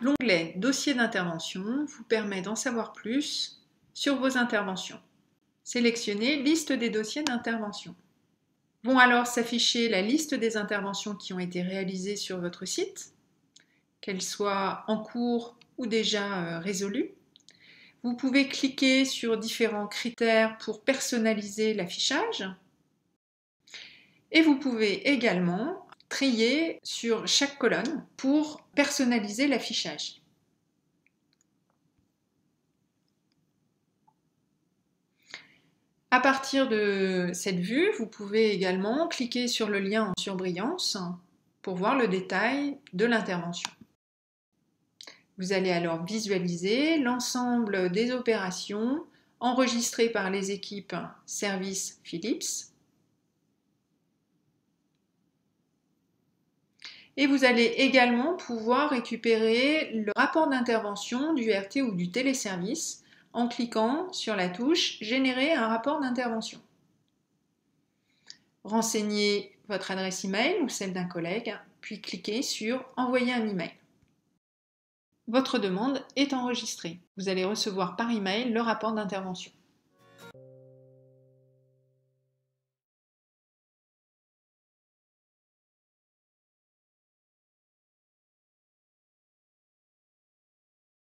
L'onglet Dossier d'intervention vous permet d'en savoir plus sur vos interventions. Sélectionnez Liste des dossiers d'intervention. Vont alors s'afficher la liste des interventions qui ont été réalisées sur votre site, qu'elles soient en cours ou déjà euh, résolues. Vous pouvez cliquer sur différents critères pour personnaliser l'affichage. Et vous pouvez également trier sur chaque colonne pour personnaliser l'affichage. À partir de cette vue, vous pouvez également cliquer sur le lien en surbrillance pour voir le détail de l'intervention. Vous allez alors visualiser l'ensemble des opérations enregistrées par les équipes Service Philips Et vous allez également pouvoir récupérer le rapport d'intervention du RT ou du téléservice en cliquant sur la touche Générer un rapport d'intervention. Renseignez votre adresse email ou celle d'un collègue, puis cliquez sur Envoyer un email. Votre demande est enregistrée. Vous allez recevoir par email le rapport d'intervention.